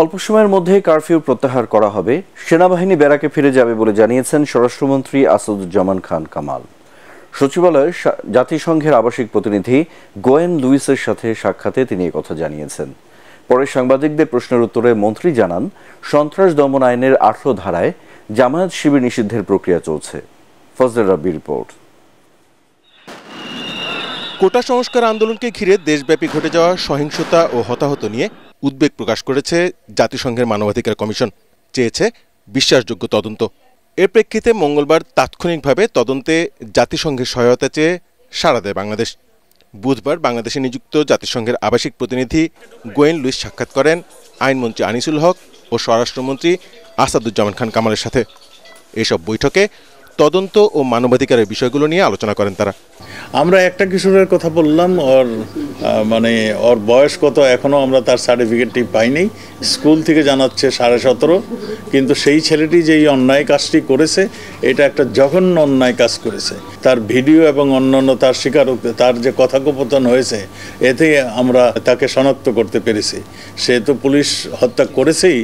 অল্প সময়ের মধ্যে কারফিউ প্রত্যাহার করা হবে সেনাবাহিনী বেড়াকে ফিরে যাবে বলে জানিয়েছেন স্বরাষ্ট্রমন্ত্রী আসাদুজ্জামান খান কামাল সচিবালয়ে জাতিসংঘের আবাসিক প্রতিনিধি গোয়েন লুইসের সাথে সাক্ষাতে তিনি কথা জানিয়েছেন পরে সাংবাদিকদের প্রশ্নের উত্তরে মন্ত্রী জানান সন্ত্রাস দমন আইনের আঠারো ধারায় জামায়াত শিবির নিষিদ্ধের প্রক্রিয়া চলছে ফজলে রাব্বি রিপোর্ট কোটা সংস্কার আন্দোলনকে ঘিরে দেশব্যাপী ঘটে যাওয়া সহিংসতা ও হতাহত নিয়ে উদ্বেগ প্রকাশ করেছে জাতিসংঘের মানবাধিকার কমিশন চেয়েছে বিশ্বাসযোগ্য তদন্ত এর প্রেক্ষিতে মঙ্গলবার তাৎক্ষণিকভাবে তদন্তে জাতিসংঘের সহায়তা চেয়ে সাড়া দেয় বাংলাদেশ বুধবার বাংলাদেশে নিযুক্ত জাতিসংঘের আবাসিক প্রতিনিধি গোয়েন লুইস সাক্ষাৎ করেন আইনমন্ত্রী আনিসুল হক ও স্বরাষ্ট্রমন্ত্রী আসাদুজ্জামান খান কামালের সাথে এসব বৈঠকে তদন্ত ও মানবাধিকারের বিষয়গুলো নিয়ে আলোচনা করেন তারা আমরা একটা কিশোরের কথা বললাম ওর মানে ওর বয়স কত এখনও আমরা তার সার্টিফিকেটটি পাইনি স্কুল থেকে জানাচ্ছে সাড়ে সতেরো কিন্তু সেই ছেলেটি যে এই অন্যায় কাজটি করেছে এটা একটা জঘন্য অন্যায় কাজ করেছে তার ভিডিও এবং অন্যান্য তার শিকার তার যে কথাকোপথন হয়েছে এতে আমরা তাকে শনাক্ত করতে পেরেছি সে তো পুলিশ হত্যা করেছেই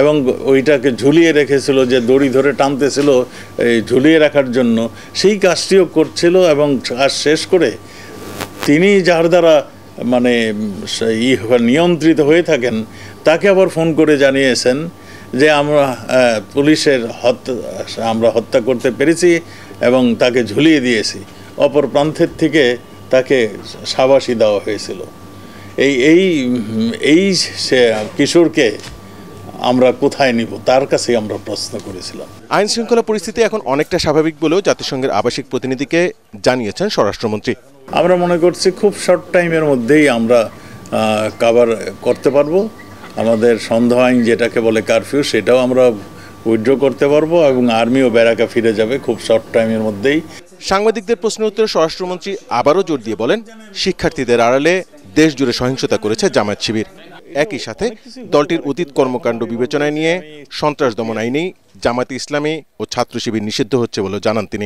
এবং ওইটাকে ঝুলিয়ে রেখেছিল যে দড়ি ধরে টানতেছিল এই ঝুলিয়ে রাখার জন্য সেই কাজটিও করছিল এবং কাজ শেষ করে তিনি যার দ্বারা মানে ই নিয়ন্ত্রিত হয়ে থাকেন তাকে আবার ফোন করে জানিয়েছেন যে আমরা পুলিশের হত্যা আমরা হত্যা করতে পেরেছি এবং তাকে ঝুলিয়ে দিয়েছি অপর প্রান্তের থেকে তাকে সাবাসী দেওয়া হয়েছিল এই এই এই কিশোরকে আমরা কোথায় নিব তার কাছে আমরা প্রশ্ন করেছিলাম আইন শৃঙ্খলা পরিস্থিতি এখন অনেকটা স্বাভাবিক বলেও জাতিসংঘের আবাসিক প্রতিনিধিকে জানিয়েছেন স্বরাষ্ট্রমন্ত্রী আমরা মনে করছি খুব শর্ট টাইমের মধ্যেই আমরা কাভার করতে পারবো আমাদের সন্দেহ আইন যেটাকে বলে কারফিউ সেটাও আমরা উইথড্র করতে পারবো এবং আর্মিও ব্যারাকা ফিরে যাবে খুব শর্ট টাইমের মধ্যেই সাংবাদিকদের প্রশ্ন উত্তরে স্বরাষ্ট্রমন্ত্রী আবারও জোর দিয়ে বলেন শিক্ষার্থীদের আড়ালে দেশ জুড়ে সহিংসতা করেছে জামায়াত শিবির একই সাথে দলটির অতীত কর্মকাণ্ড বিবেচনায় নিয়ে সন্ত্রাস দমন আইনেই জামাতে ইসলামী ও ছাত্র শিবির নিষিদ্ধ হচ্ছে বলে জানান তিনি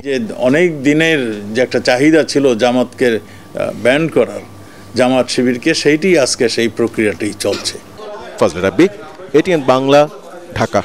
অনেক দিনের যে একটা চাহিদা ছিল জামাতকে ব্যান করার জামাত শিবিরকে সেইটি আজকে সেই প্রক্রিয়াটি চলছে ফজলে রাব্বি এটিএন বাংলা ঢাকা